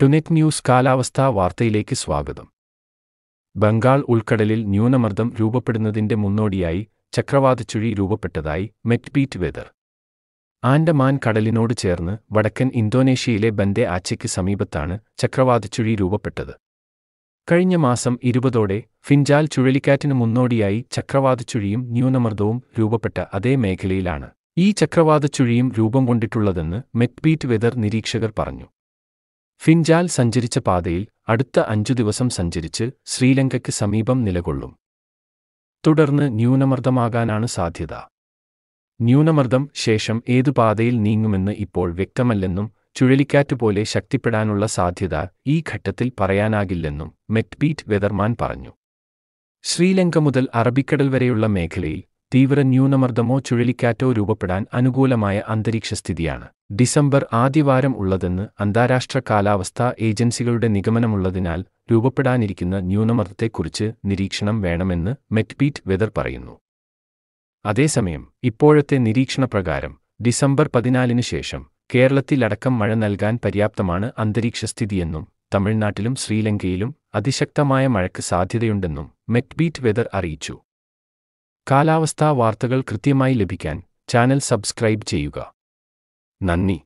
ടുനെറ്റ് news കാലാവസ്ഥാ വാർത്തയിലേക്ക് സ്വാഗതം ബംഗാൾ ഉൾക്കടലിൽ ന്യൂനമർദ്ദം രൂപപ്പെടുന്നതിന്റെ മുന്നോടിയായി ചക്രവാതച്ചുഴി രൂപപ്പെട്ടതായി മെക്ബീറ്റ് വെതർ ആൻഡമാൻ കടലിനോട് ചേർന്ന് വടക്കൻ ഇന്തോനേഷ്യയിലെ ബന്ദെ ആച്ചയ്ക്ക് സമീപത്താണ് ചക്രവാതച്ചുഴി രൂപപ്പെട്ടത് കഴിഞ്ഞ മാസം ഇരുപതോടെ ഫിൻജാൽ ചുഴലിക്കാറ്റിന് മുന്നോടിയായി ചക്രവാതച്ചുഴിയും ന്യൂനമർദ്ദവും രൂപപ്പെട്ട അതേ മേഖലയിലാണ് ഈ ചക്രവാതച്ചുഴിയും രൂപം കൊണ്ടിട്ടുള്ളതെന്ന് മെക്ബീറ്റ് വെതർ നിരീക്ഷകർ പറഞ്ഞു ഫിൻജാൽ സഞ്ചരിച്ച പാതയിൽ അടുത്ത അഞ്ചു ദിവസം സഞ്ചരിച്ച് ശ്രീലങ്കയ്ക്ക് സമീപം നിലകൊള്ളും തുടർന്ന് ന്യൂനമർദ്ദമാകാനാണ് സാധ്യത ന്യൂനമർദ്ദം ശേഷം ഏതു പാതയിൽ നീങ്ങുമെന്ന് ഇപ്പോൾ വ്യക്തമല്ലെന്നും ചുഴലിക്കാറ്റ് പോലെ ശക്തിപ്പെടാനുള്ള സാധ്യത ഈ ഘട്ടത്തിൽ പറയാനാകില്ലെന്നും മെറ്റ്ബീറ്റ് വെതർമാൻ പറഞ്ഞു ശ്രീലങ്ക മുതൽ അറബിക്കടൽ വരെയുള്ള മേഖലയിൽ തീവ്ര ന്യൂനമർദ്ദമോ ചുഴലിക്കാറ്റോ രൂപപ്പെടാൻ അനുകൂലമായ അന്തരീക്ഷസ്ഥിതിയാണ് ഡിസംബർ ആദ്യവാരം ഉള്ളതെന്ന് അന്താരാഷ്ട്ര കാലാവസ്ഥാ ഏജൻസികളുടെ നിഗമനമുള്ളതിനാൽ രൂപപ്പെടാനിരിക്കുന്ന ന്യൂനമർദ്ദത്തെക്കുറിച്ച് നിരീക്ഷണം വേണമെന്ന് മെറ്റ്പീറ്റ് വെതർ പറയുന്നു അതേസമയം ഇപ്പോഴത്തെ നിരീക്ഷണപ്രകാരം ഡിസംബർ പതിനാലിന് ശേഷം കേരളത്തിലടക്കം മഴ നൽകാൻ പര്യാപ്തമാണ് അന്തരീക്ഷസ്ഥിതിയെന്നും തമിഴ്നാട്ടിലും ശ്രീലങ്കയിലും അതിശക്തമായ മഴയ്ക്ക് സാധ്യതയുണ്ടെന്നും മെറ്റ്ബീറ്റ് വെതർ അറിയിച്ചു കാലാവസ്ഥാ വാർത്തകൾ കൃത്യമായി ലഭിക്കാൻ ചാനൽ സബ്സ്ക്രൈബ് ചെയ്യുക നന്ദി